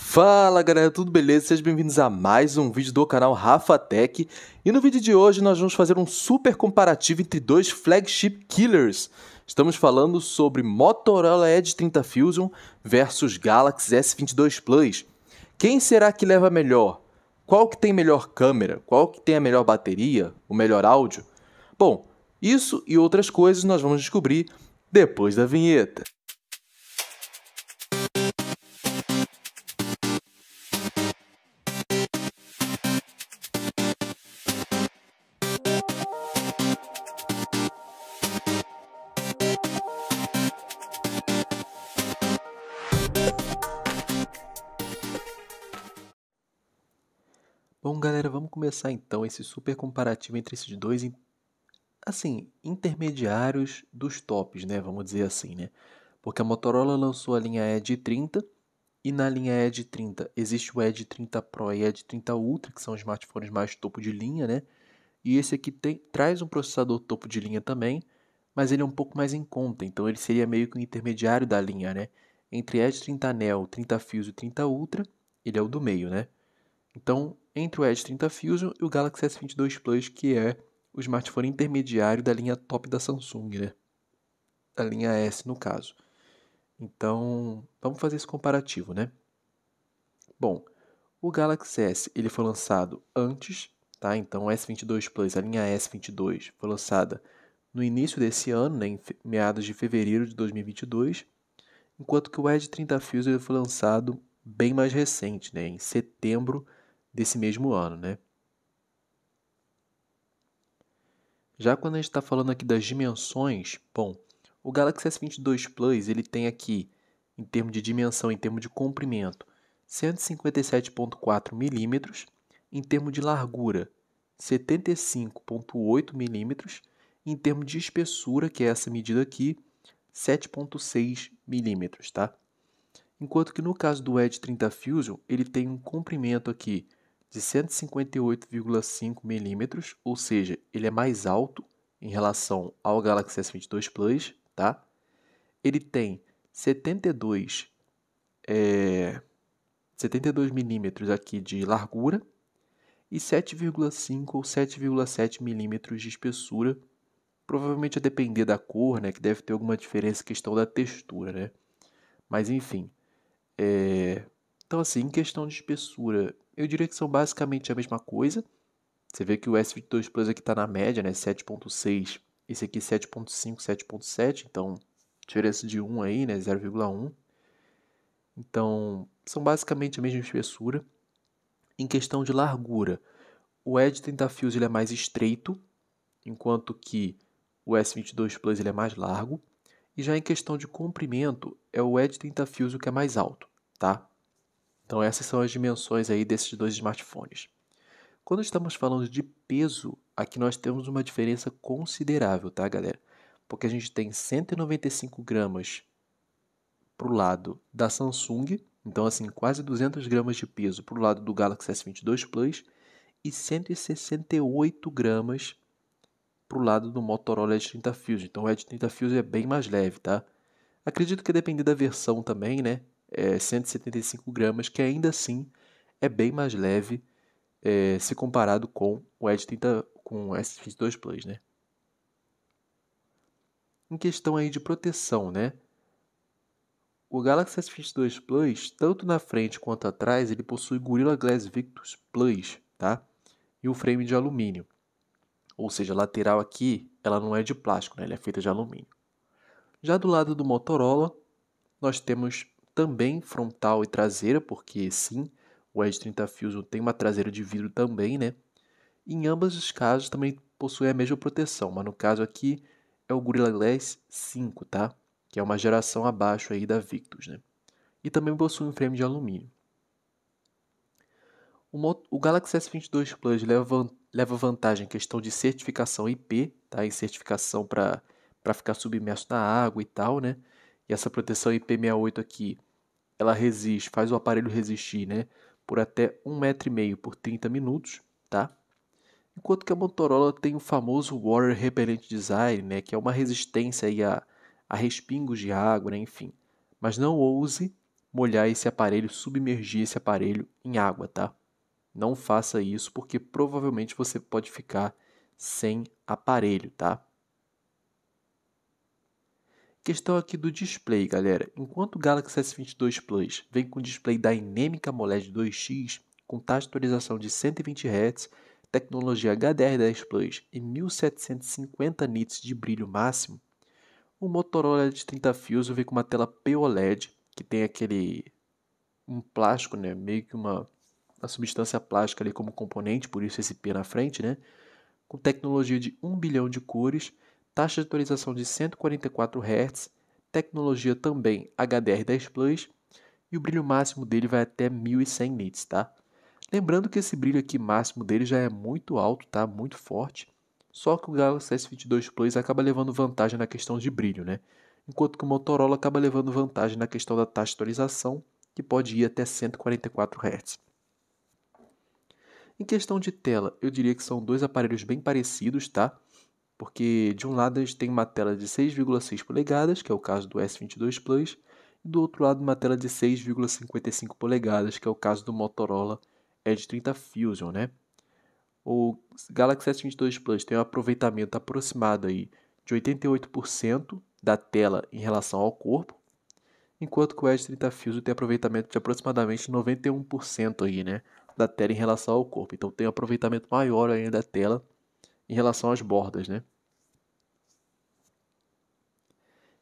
Fala galera, tudo beleza? Sejam bem-vindos a mais um vídeo do canal Rafa Tech. E no vídeo de hoje nós vamos fazer um super comparativo entre dois flagship killers. Estamos falando sobre Motorola Edge 30 Fusion versus Galaxy S22 Plus. Quem será que leva melhor? Qual que tem melhor câmera? Qual que tem a melhor bateria? O melhor áudio? Bom, isso e outras coisas nós vamos descobrir depois da vinheta. Bom, galera, vamos começar então esse super comparativo entre esses dois, assim, intermediários dos tops, né? Vamos dizer assim, né? Porque a Motorola lançou a linha Edge 30 e na linha Edge 30 existe o Edge 30 Pro e Edge 30 Ultra, que são os smartphones mais topo de linha, né? E esse aqui tem, traz um processador topo de linha também, mas ele é um pouco mais em conta, então ele seria meio que um intermediário da linha, né? Entre Edge 30 Neo, 30 Fios e 30 Ultra, ele é o do meio, né? Então, entre o Edge 30 Fusion e o Galaxy S22 Plus, que é o smartphone intermediário da linha top da Samsung, né? Da linha S, no caso. Então, vamos fazer esse comparativo, né? Bom, o Galaxy S ele foi lançado antes, tá? Então, o S22 Plus, a linha S22, foi lançada no início desse ano, né? em meados de fevereiro de 2022, enquanto que o Edge 30 Fusion foi lançado bem mais recente, né? em setembro de desse mesmo ano, né? Já quando a gente está falando aqui das dimensões, bom, o Galaxy S22 Plus ele tem aqui, em termos de dimensão, em termos de comprimento, 157,4 milímetros, em termos de largura, 75,8 milímetros, em termos de espessura, que é essa medida aqui, 7,6 milímetros, tá? Enquanto que no caso do Edge 30 Fusion, ele tem um comprimento aqui de 158,5 milímetros, ou seja, ele é mais alto em relação ao Galaxy S22 Plus, tá? Ele tem 72 é, 72 milímetros aqui de largura e 7,5 ou 7,7 milímetros de espessura, provavelmente a depender da cor, né? Que deve ter alguma diferença questão da textura, né? Mas enfim, é... então assim, em questão de espessura eu diria que são basicamente a mesma coisa. Você vê que o S22 Plus aqui está na média, né? 7.6, esse aqui 7.5, 7.7, então diferença de 1 aí, né? 0,1. Então, são basicamente a mesma espessura. Em questão de largura, o Edge 30 fios ele é mais estreito, enquanto que o S22 Plus ele é mais largo. E já em questão de comprimento, é o Edge 30 fios o que é mais alto, tá? Então essas são as dimensões aí desses dois smartphones. Quando estamos falando de peso, aqui nós temos uma diferença considerável, tá, galera? Porque a gente tem 195 gramas para o lado da Samsung, então assim quase 200 gramas de peso para o lado do Galaxy S22 Plus e 168 gramas para o lado do Motorola Edge 30 Fuse. Então o Edge 30 Fuse é bem mais leve, tá? Acredito que depender da versão também, né? é, 175 gramas, que ainda assim é bem mais leve é, se comparado com o Edge 30 com S22 Plus, né? Em questão aí de proteção, né? O Galaxy S22 Plus, tanto na frente quanto atrás, ele possui Gorilla Glass Victus Plus, tá? E o frame de alumínio. Ou seja, a lateral aqui, ela não é de plástico, né? Ela é feita de alumínio. Já do lado do Motorola, nós temos também frontal e traseira, porque sim, o Edge 30 Fusion tem uma traseira de vidro também, né? Em ambos os casos também possui a mesma proteção, mas no caso aqui é o Gorilla Glass 5, tá? Que é uma geração abaixo aí da Victus, né? E também possui um frame de alumínio. O Galaxy S22 Plus leva vantagem em questão de certificação IP, tá? Em certificação para ficar submerso na água e tal, né? E essa proteção IP68 aqui ela resiste, faz o aparelho resistir, né? Por até um metro e meio por 30 minutos, tá? Enquanto que a Motorola tem o famoso Water Repellent Design, né? Que é uma resistência aí a, a respingos de água, né? enfim. Mas não ouse molhar esse aparelho, submergir esse aparelho em água, tá? Não faça isso porque provavelmente você pode ficar sem aparelho, tá? Questão aqui do display, galera. Enquanto o Galaxy S22 Plus vem com display Dynamic AMOLED 2X com taxa de atualização de 120 Hz, tecnologia HDR10 Plus e 1750 nits de brilho máximo, o Motorola de 30 fios vem com uma tela POLED, que tem aquele um plástico, né, meio que uma, uma substância plástica ali como componente, por isso esse P na frente, né, com tecnologia de 1 bilhão de cores taxa de atualização de 144 Hz, tecnologia também HDR10 Plus e o brilho máximo dele vai até 1100 nits, tá? Lembrando que esse brilho aqui máximo dele já é muito alto, tá? Muito forte. Só que o Galaxy S22 Plus acaba levando vantagem na questão de brilho, né? Enquanto que o Motorola acaba levando vantagem na questão da taxa de atualização, que pode ir até 144 Hz. Em questão de tela, eu diria que são dois aparelhos bem parecidos, tá? porque de um lado a gente tem uma tela de 6,6 polegadas, que é o caso do S22 Plus, e do outro lado uma tela de 6,55 polegadas, que é o caso do Motorola Edge 30 Fusion, né? O Galaxy S22 Plus tem um aproveitamento aproximado aí de 88% da tela em relação ao corpo, enquanto que o Edge 30 Fusion tem aproveitamento de aproximadamente 91% aí, né, da tela em relação ao corpo. Então tem um aproveitamento maior ainda da tela em relação às bordas, né?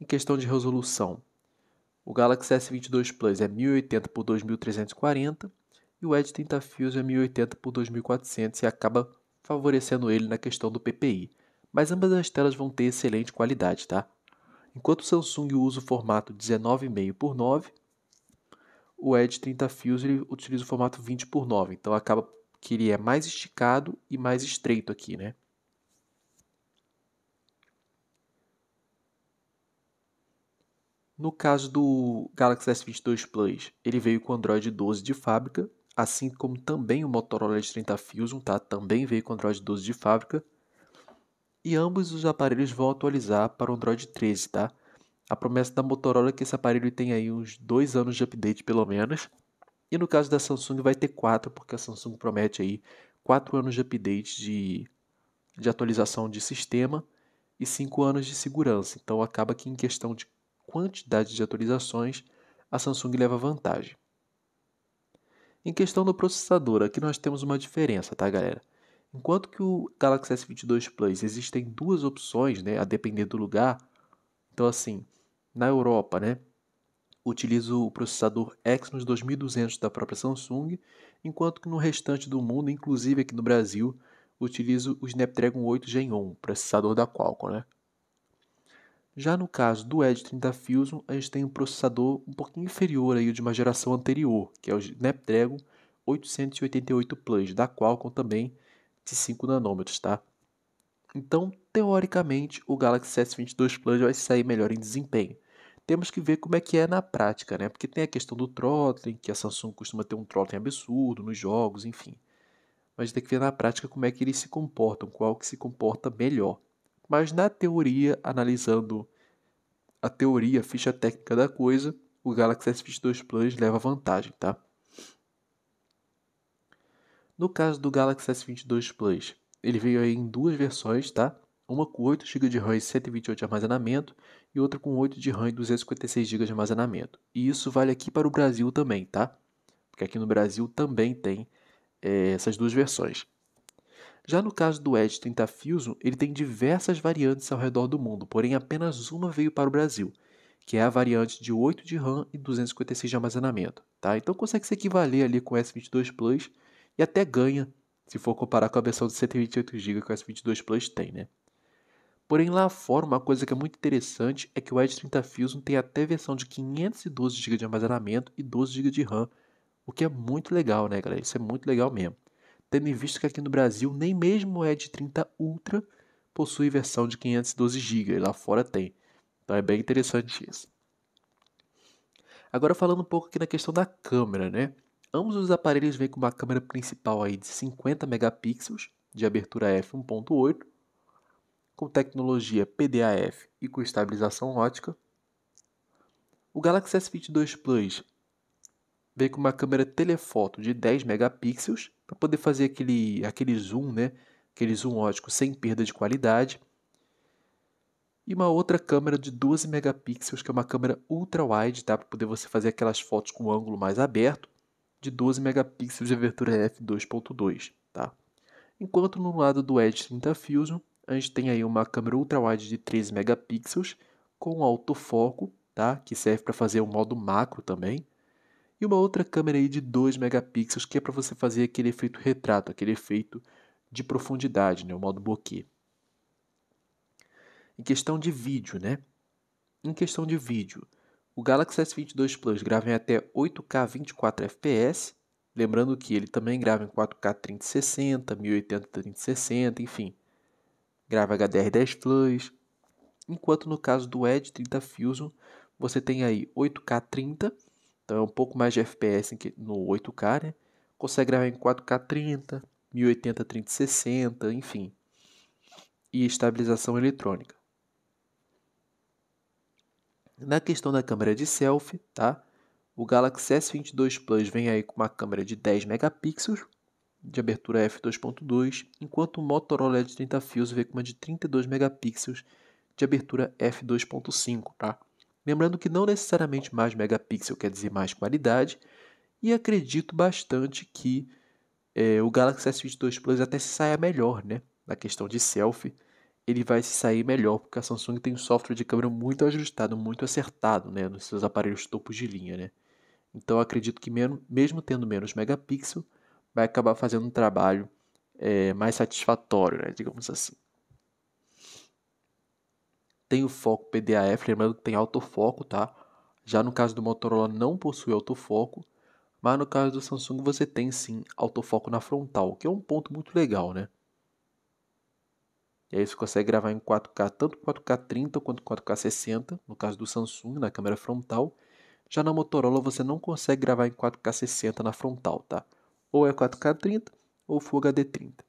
Em questão de resolução, o Galaxy S22 Plus é 1080 x 2340 e o Edge Fios é 1080 x 2400 e acaba favorecendo ele na questão do PPI. Mas ambas as telas vão ter excelente qualidade, tá? Enquanto o Samsung usa o formato 19,5 x 9, o Edge 30 fios ele utiliza o formato 20 x 9, então acaba que ele é mais esticado e mais estreito aqui, né? No caso do Galaxy S22 Plus, ele veio com Android 12 de fábrica, assim como também o Motorola S30 Fusion, tá? Também veio com Android 12 de fábrica. E ambos os aparelhos vão atualizar para o Android 13, tá? A promessa da Motorola é que esse aparelho tem aí uns dois anos de update pelo menos. E no caso da Samsung vai ter quatro, porque a Samsung promete aí quatro anos de update de, de atualização de sistema e cinco anos de segurança. Então acaba que em questão de quantidade de atualizações, a Samsung leva vantagem. Em questão do processador, aqui nós temos uma diferença, tá, galera? Enquanto que o Galaxy S22 Plus existem duas opções, né, a depender do lugar. Então assim, na Europa, né, utilizo o processador Exynos 2200 da própria Samsung, enquanto que no restante do mundo, inclusive aqui no Brasil, utilizo o Snapdragon 8 Gen 1, processador da Qualcomm, né? Já no caso do Edge 30 Fusion, a gente tem um processador um pouquinho inferior aí de uma geração anterior, que é o Snapdragon 888 Plus, da Qualcomm também de 5 nanômetros, tá? Então, teoricamente, o Galaxy S22 Plus vai sair melhor em desempenho. Temos que ver como é que é na prática, né? Porque tem a questão do throttling, que a Samsung costuma ter um throttling absurdo nos jogos, enfim. Mas tem que ver na prática como é que eles se comportam, qual que se comporta melhor. Mas na teoria, analisando a teoria, a ficha técnica da coisa, o Galaxy S22 Plus leva vantagem, tá? No caso do Galaxy S22 Plus, ele veio aí em duas versões, tá? Uma com 8 GB de RAM e 128 de armazenamento e outra com 8 de RAM e 256 GB de armazenamento. E isso vale aqui para o Brasil também, tá? Porque aqui no Brasil também tem é, essas duas versões. Já no caso do Edge 30 Fusion, ele tem diversas variantes ao redor do mundo, porém apenas uma veio para o Brasil, que é a variante de 8 de RAM e 256 de armazenamento. Tá? Então consegue se equivaler ali com o S22 Plus e até ganha se for comparar com a versão de 128 GB que o S22 Plus tem, né? Porém, lá fora, uma coisa que é muito interessante é que o Edge 30 Fusion tem até versão de 512 GB de armazenamento e 12 GB de RAM, o que é muito legal, né, galera? Isso é muito legal mesmo tendo em vista que aqui no Brasil nem mesmo o Edge 30 Ultra possui versão de 512 GB, lá fora tem. Então é bem interessante isso. Agora falando um pouco aqui na questão da câmera, né? Ambos os aparelhos vêm com uma câmera principal aí de 50 megapixels de abertura f 1.8, com tecnologia PDAF e com estabilização ótica. O Galaxy S22 Plus veio com uma câmera telefoto de 10 megapixels para poder fazer aquele, aquele zoom, né? aquele zoom ótico sem perda de qualidade. E uma outra câmera de 12 megapixels, que é uma câmera ultra wide, tá? para poder você fazer aquelas fotos com ângulo mais aberto, de 12 megapixels de abertura f2.2. Tá? Enquanto no lado do Edge 30 Fusion, a gente tem aí uma câmera ultra wide de 13 megapixels com autofoco, tá? que serve para fazer o modo macro também e uma outra câmera aí de 2 megapixels que é para você fazer aquele efeito retrato, aquele efeito de profundidade, né, o modo bokeh. Em questão de vídeo, né? Em questão de vídeo, o Galaxy S22 Plus grava em até 8K 24 fps, lembrando que ele também grava em 4K 3060, 1080 3060, enfim. Grava HDR10 Plus, enquanto no caso do Edge 30 Fusion, você tem aí 8K 30 então é um pouco mais de FPS no 8K, né? Consegue gravar em 4K 30, 1080 30 60 enfim. E estabilização eletrônica. Na questão da câmera de selfie, tá? O Galaxy S22 Plus vem aí com uma câmera de 10 megapixels de abertura f2.2, enquanto o Motorola de 30 fios vem com uma de 32 megapixels de abertura f2.5, tá? Lembrando que não necessariamente mais megapixel quer dizer mais qualidade, e acredito bastante que é, o Galaxy S22 Plus até se saia melhor, né? Na questão de selfie, ele vai se sair melhor, porque a Samsung tem um software de câmera muito ajustado, muito acertado, né? Nos seus aparelhos topos de linha, né? Então acredito que mesmo, mesmo tendo menos megapixel, vai acabar fazendo um trabalho é, mais satisfatório, né? Digamos assim tem o foco PDAF, lembrando que tem autofoco, tá? Já no caso do Motorola não possui autofoco, mas no caso do Samsung você tem sim autofoco na frontal, que é um ponto muito legal, né? E aí você consegue gravar em 4K, tanto 4K 30 quanto 4K 60, no caso do Samsung, na câmera frontal. Já na Motorola você não consegue gravar em 4K 60 na frontal, tá? Ou é 4K 30 ou Full HD 30.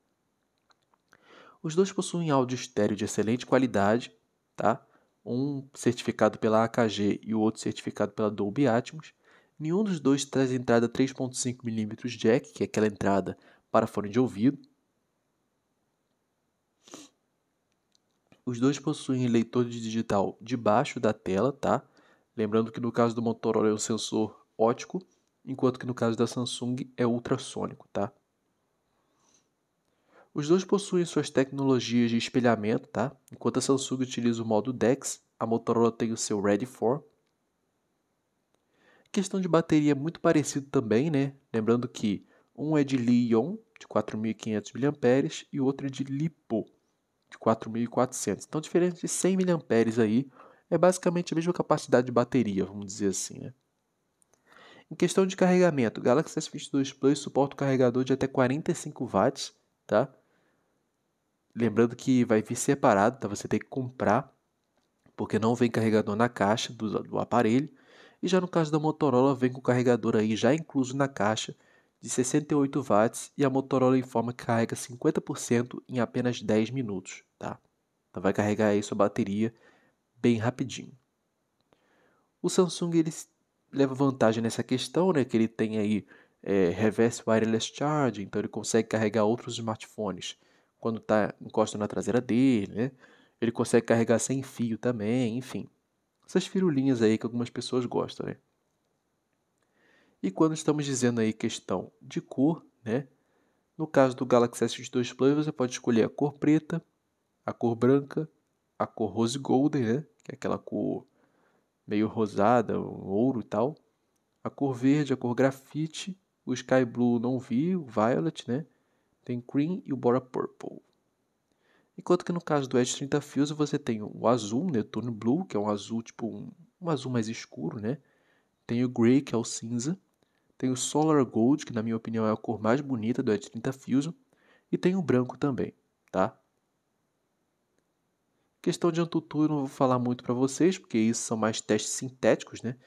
Os dois possuem áudio estéreo de excelente qualidade tá? um certificado pela AKG e o outro certificado pela Dolby Atmos. Nenhum dos dois traz entrada 3.5 mm jack, que é aquela entrada para fone de ouvido. Os dois possuem leitor de digital debaixo da tela, tá? Lembrando que no caso do Motorola é um sensor ótico, enquanto que no caso da Samsung é ultrassônico, tá? Os dois possuem suas tecnologias de espelhamento, tá? Enquanto a Samsung utiliza o modo DeX, a Motorola tem o seu Ready 4. Questão de bateria muito parecido também, né? Lembrando que um é de Li-ion, de 4.500 mAh, e o outro é de Lipo, de 4.400. Então, diferente de 100 mAh aí, é basicamente a mesma capacidade de bateria, vamos dizer assim, né? Em questão de carregamento, o Galaxy S22 Plus suporta o carregador de até 45 watts, tá? Lembrando que vai vir separado, tá? Você tem que comprar, porque não vem carregador na caixa do, do aparelho. E já no caso da Motorola, vem com o carregador aí já incluso na caixa de 68 watts e a Motorola informa que carrega 50% em apenas 10 minutos, tá? Então vai carregar aí sua bateria bem rapidinho. O Samsung ele leva vantagem nessa questão, né? Que ele tem aí é, reverse wireless charge, então ele consegue carregar outros smartphones quando está encosta na traseira dele, né? Ele consegue carregar sem fio também, enfim. Essas firulinhas aí que algumas pessoas gostam, né? E quando estamos dizendo aí questão de cor, né? No caso do Galaxy s 2 Plus, você pode escolher a cor preta, a cor branca, a cor rose golden, né? Que é aquela cor meio rosada, um ouro e tal. A cor verde, a cor grafite, o sky blue não vi, o violet, né? Tem Cream e o Bora Purple. Enquanto que no caso do Edge 30 Fios você tem o azul, Neptune Blue, que é um azul tipo um, um azul mais escuro, né? Tem o Grey, que é o cinza. Tem o Solar Gold, que na minha opinião é a cor mais bonita do Edge 30 Fusion. E tem o branco também, tá? Questão de eu não vou falar muito para vocês, porque isso são mais testes sintéticos, né?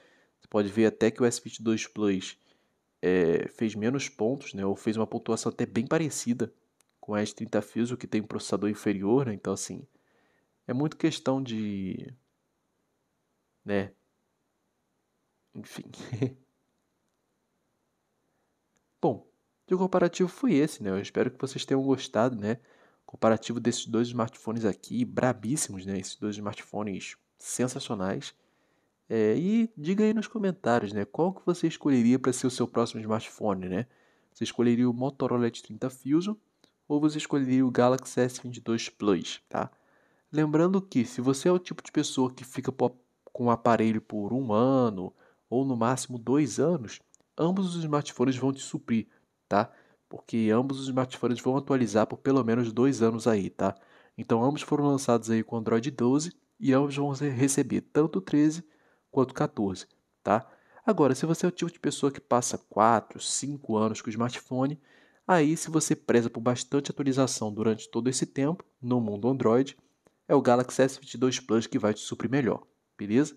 Você pode ver até que o S22 Plus é, fez menos pontos, né, ou fez uma pontuação até bem parecida com a S30 Fuso, que tem um processador inferior, né, então assim, é muito questão de, né, enfim. Bom, o comparativo foi esse, né, eu espero que vocês tenham gostado, né, comparativo desses dois smartphones aqui, brabíssimos, né, esses dois smartphones sensacionais, é, e diga aí nos comentários, né? Qual que você escolheria para ser o seu próximo smartphone, né? Você escolheria o Motorola de 30 Fusion ou você escolheria o Galaxy S22 Plus, tá? Lembrando que se você é o tipo de pessoa que fica com o aparelho por um ano ou no máximo dois anos, ambos os smartphones vão te suprir, tá? Porque ambos os smartphones vão atualizar por pelo menos dois anos aí, tá? Então ambos foram lançados aí com Android 12 e ambos vão receber tanto o 13 quanto 14, tá? Agora, se você é o tipo de pessoa que passa 4, 5 anos com o smartphone, aí se você preza por bastante atualização durante todo esse tempo, no mundo Android, é o Galaxy S22 Plus que vai te suprir melhor, beleza?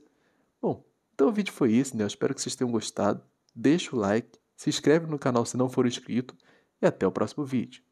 Bom, então o vídeo foi isso, né? Eu espero que vocês tenham gostado. Deixa o like, se inscreve no canal se não for inscrito e até o próximo vídeo.